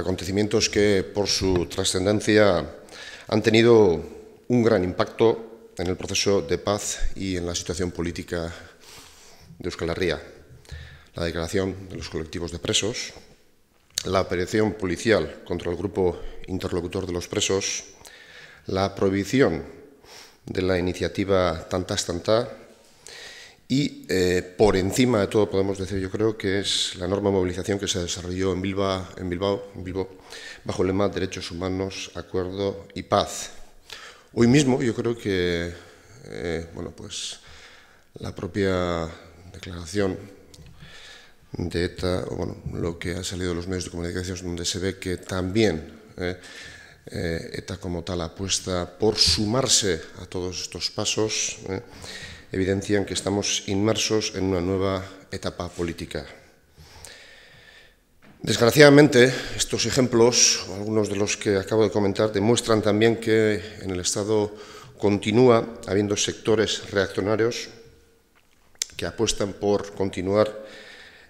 acontecimientos que por su trascendencia han tenido un gran impacto en el proceso de paz y en la situación política de Euskal Herria. La declaración de los colectivos de presos, la operación policial contra el grupo interlocutor de los presos, la prohibición de la iniciativa Tantas Tantá y eh, por encima de todo podemos decir, yo creo que es la norma movilización que se desarrolló en Bilbao, bajo el lema Derechos Humanos, Acuerdo y Paz. Hoy mismo yo creo que eh, bueno, pues, la propia declaración de ETA, o bueno, lo que ha salido de los medios de comunicación, donde se ve que también eh, ETA como tal apuesta por sumarse a todos estos pasos evidencian que estamos inmersos en una nueva etapa política. Desgraciadamente, estos ejemplos, algunos de los que acabo de comentar, demuestran también que en el Estado continúa habiendo sectores reaccionarios que apuestan por continuar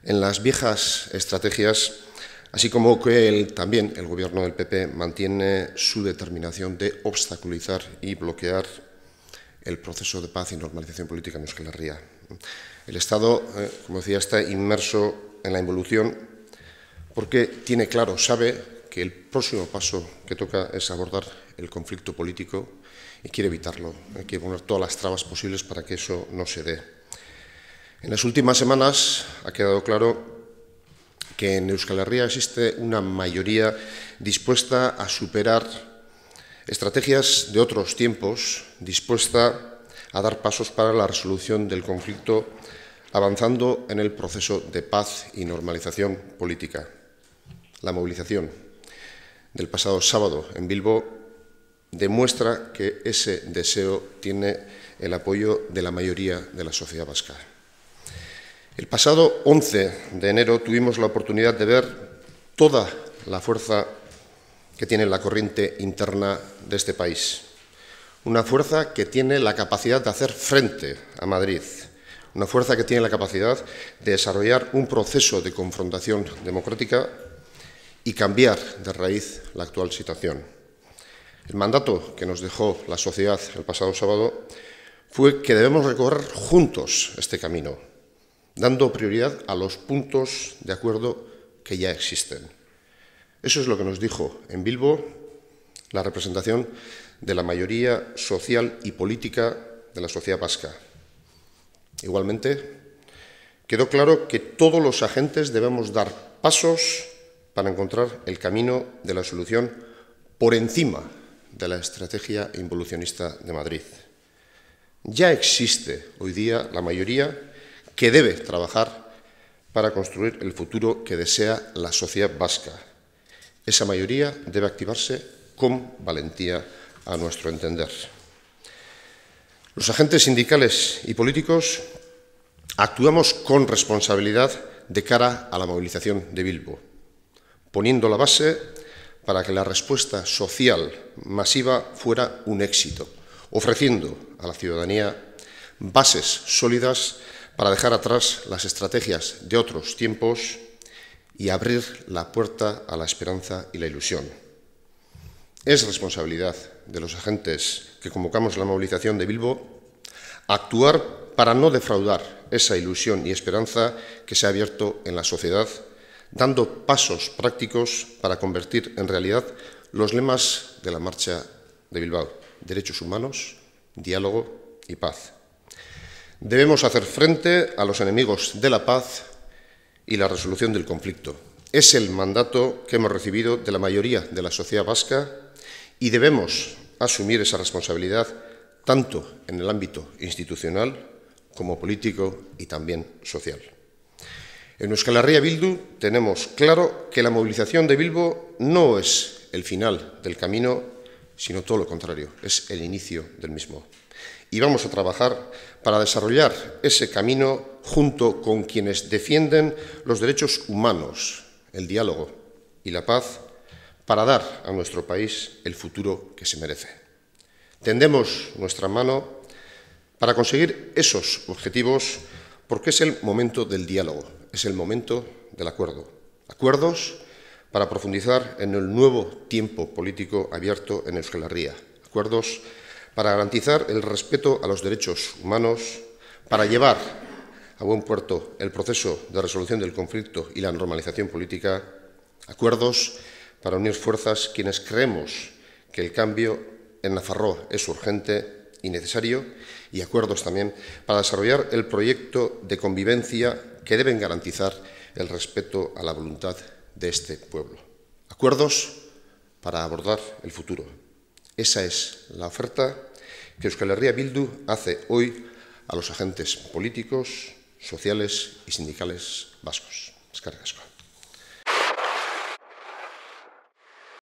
en las viejas estrategias, así como que también el gobierno del PP mantiene su determinación de obstaculizar y bloquear el proceso de paz y normalización política en Euskal Herria. El Estado, eh, como decía, está inmerso en la involución porque tiene claro, sabe que el próximo paso que toca es abordar el conflicto político y quiere evitarlo. Hay que poner todas las trabas posibles para que eso no se dé. En las últimas semanas ha quedado claro que en Euskal Herria existe una mayoría dispuesta a superar estrategias de otros tiempos dispuesta a dar pasos para la resolución del conflicto avanzando en el proceso de paz y normalización política. La movilización del pasado sábado en Bilbo demuestra que ese deseo tiene el apoyo de la mayoría de la sociedad vasca. El pasado 11 de enero tuvimos la oportunidad de ver toda la fuerza que tiene la corriente interna de este país. Una fuerza que tiene la capacidad de hacer frente a Madrid. Una fuerza que tiene la capacidad de desarrollar un proceso de confrontación democrática y cambiar de raíz la actual situación. El mandato que nos dejó la sociedad el pasado sábado fue que debemos recorrer juntos este camino, dando prioridad a los puntos de acuerdo que ya existen. Eso es lo que nos dijo en Bilbo la representación de la mayoría social y política de la sociedad vasca. Igualmente, quedó claro que todos los agentes debemos dar pasos para encontrar el camino de la solución por encima de la estrategia involucionista de Madrid. Ya existe hoy día la mayoría que debe trabajar para construir el futuro que desea la sociedad vasca, esa mayoría debe activarse con valentía, a nuestro entender. Los agentes sindicales y políticos actuamos con responsabilidad de cara a la movilización de Bilbo, poniendo la base para que la respuesta social masiva fuera un éxito, ofreciendo a la ciudadanía bases sólidas para dejar atrás las estrategias de otros tiempos y abrir la puerta a la esperanza y la ilusión. Es responsabilidad de los agentes que convocamos la movilización de Bilbo actuar para no defraudar esa ilusión y esperanza que se ha abierto en la sociedad, dando pasos prácticos para convertir en realidad los lemas de la marcha de Bilbao, derechos humanos, diálogo y paz. Debemos hacer frente a los enemigos de la paz y la resolución del conflicto. Es el mandato que hemos recibido de la mayoría de la sociedad vasca y debemos asumir esa responsabilidad tanto en el ámbito institucional como político y también social. En Euskal Herria Bildu tenemos claro que la movilización de Bilbo no es el final del camino, sino todo lo contrario, es el inicio del mismo. Y vamos a trabajar para desarrollar ese camino junto con quienes defienden los derechos humanos, el diálogo y la paz, para dar a nuestro país el futuro que se merece. Tendemos nuestra mano para conseguir esos objetivos porque es el momento del diálogo, es el momento del acuerdo. Acuerdos para profundizar en el nuevo tiempo político abierto en Euskal Acuerdos para garantizar el respeto a los derechos humanos, para llevar a buen puerto el proceso de resolución del conflicto y la normalización política, acuerdos para unir fuerzas quienes creemos que el cambio en Nafarro es urgente y necesario, y acuerdos también para desarrollar el proyecto de convivencia que deben garantizar el respeto a la voluntad de este pueblo. Acuerdos para abordar el futuro. Esa es la oferta que Euskal Herria Bildu hace hoy a los agentes políticos, sociales y sindicales vascos. Escarga